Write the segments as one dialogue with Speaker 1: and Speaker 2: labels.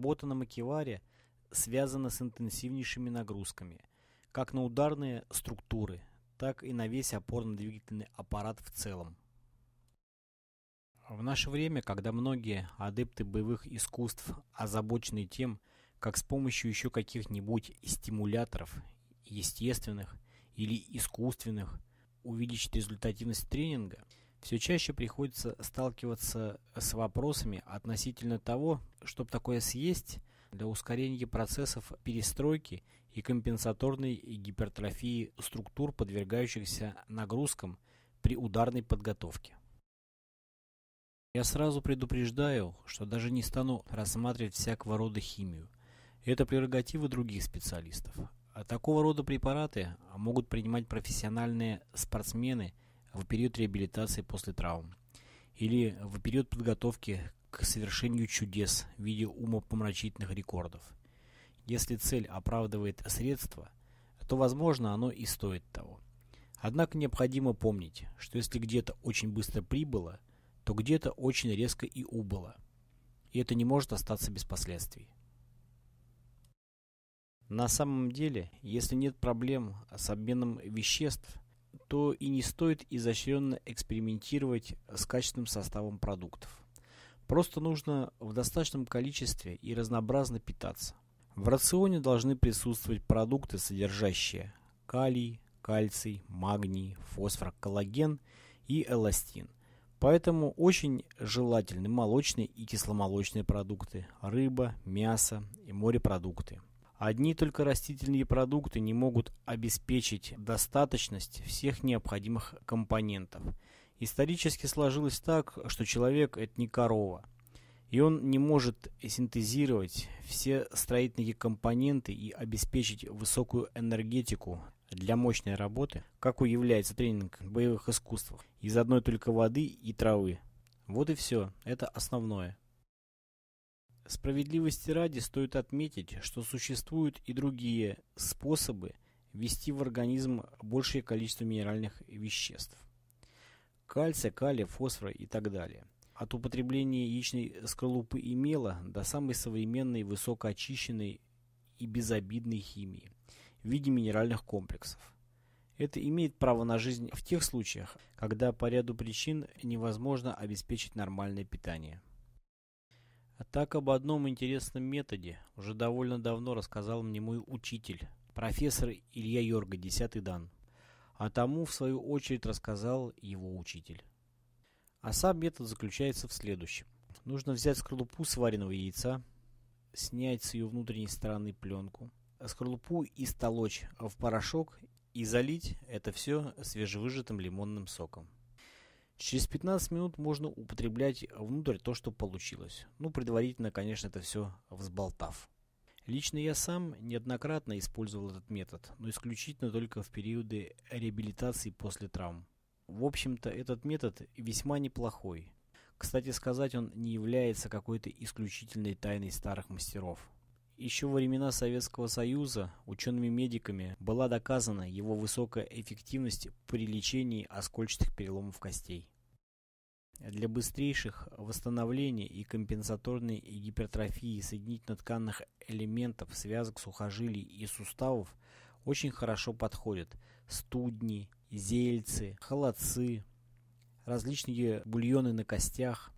Speaker 1: Работа на макеваре связана с интенсивнейшими нагрузками, как на ударные структуры, так и на весь опорно-двигательный аппарат в целом. В наше время, когда многие адепты боевых искусств озабочены тем, как с помощью еще каких-нибудь стимуляторов, естественных или искусственных, увеличить результативность тренинга, все чаще приходится сталкиваться с вопросами относительно того, чтобы такое съесть, для ускорения процессов перестройки и компенсаторной гипертрофии структур, подвергающихся нагрузкам при ударной подготовке. Я сразу предупреждаю, что даже не стану рассматривать всякого рода химию. Это прерогативы других специалистов. А такого рода препараты могут принимать профессиональные спортсмены в период реабилитации после травм или в период подготовки к совершению чудес в виде умопомрачительных рекордов. Если цель оправдывает средства, то, возможно, оно и стоит того. Однако необходимо помнить, что если где-то очень быстро прибыло, то где-то очень резко и убыло. И это не может остаться без последствий. На самом деле, если нет проблем с обменом веществ, то и не стоит изощренно экспериментировать с качественным составом продуктов. Просто нужно в достаточном количестве и разнообразно питаться. В рационе должны присутствовать продукты, содержащие калий, кальций, магний, фосфор, коллаген и эластин. Поэтому очень желательны молочные и кисломолочные продукты, рыба, мясо и морепродукты. Одни только растительные продукты не могут обеспечить достаточность всех необходимых компонентов Исторически сложилось так, что человек – это не корова. И он не может синтезировать все строительные компоненты и обеспечить высокую энергетику для мощной работы, какой является тренинг боевых искусств, из одной только воды и травы. Вот и все, это основное. Справедливости ради стоит отметить, что существуют и другие способы ввести в организм большее количество минеральных веществ кальция, калия, фосфора и так далее. От употребления яичной скорлупы и мела до самой современной высокоочищенной и безобидной химии в виде минеральных комплексов. Это имеет право на жизнь в тех случаях, когда по ряду причин невозможно обеспечить нормальное питание. А так об одном интересном методе уже довольно давно рассказал мне мой учитель, профессор Илья Йорга, 10 дан а тому, в свою очередь, рассказал его учитель. А сам метод заключается в следующем. Нужно взять скорлупу сваренного яйца, снять с ее внутренней стороны пленку, скорлупу истолочь в порошок и залить это все свежевыжатым лимонным соком. Через 15 минут можно употреблять внутрь то, что получилось. Ну, предварительно, конечно, это все взболтав. Лично я сам неоднократно использовал этот метод, но исключительно только в периоды реабилитации после травм. В общем-то, этот метод весьма неплохой. Кстати сказать, он не является какой-то исключительной тайной старых мастеров. Еще во времена Советского Союза учеными-медиками была доказана его высокая эффективность при лечении оскольчатых переломов костей для быстрейших восстановлений и компенсаторной гипертрофии соединительно-тканных элементов, связок, сухожилий и суставов очень хорошо подходят студни, зельцы, холодцы, различные бульоны на костях,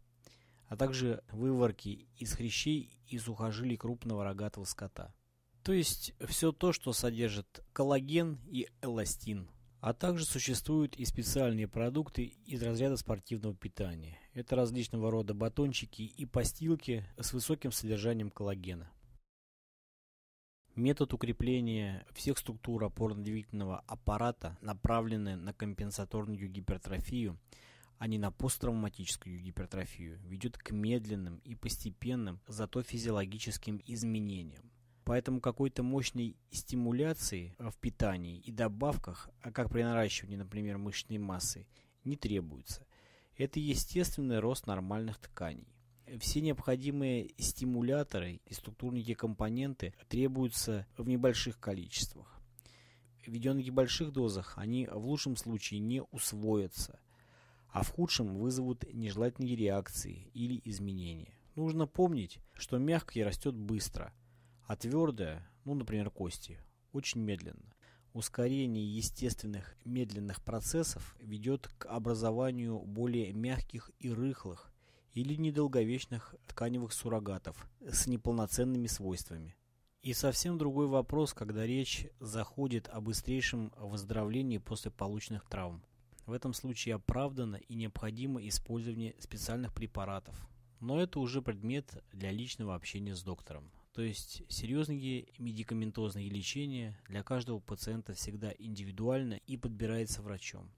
Speaker 1: а также выворки из хрящей и сухожилий крупного рогатого скота. То есть все то, что содержит коллаген и эластин. А также существуют и специальные продукты из разряда спортивного питания. Это различного рода батончики и постилки с высоким содержанием коллагена. Метод укрепления всех структур опорно-двигательного аппарата направлены на компенсаторную гипертрофию, а не на посттравматическую гипертрофию, ведет к медленным и постепенным, зато физиологическим изменениям. Поэтому какой-то мощной стимуляции э, в питании и добавках, а как при наращивании, например, мышечной массы, не требуется. Это естественный рост нормальных тканей. Все необходимые стимуляторы и структурные компоненты требуются в небольших количествах. В больших дозах они в лучшем случае не усвоятся, а в худшем вызовут нежелательные реакции или изменения. Нужно помнить, что мягкий растет быстро – а твердое, ну, например, кости, очень медленно. Ускорение естественных медленных процессов ведет к образованию более мягких и рыхлых или недолговечных тканевых суррогатов с неполноценными свойствами. И совсем другой вопрос, когда речь заходит о быстрейшем выздоровлении после полученных травм. В этом случае оправдано и необходимо использование специальных препаратов. Но это уже предмет для личного общения с доктором. То есть серьезные медикаментозные лечения для каждого пациента всегда индивидуально и подбирается врачом.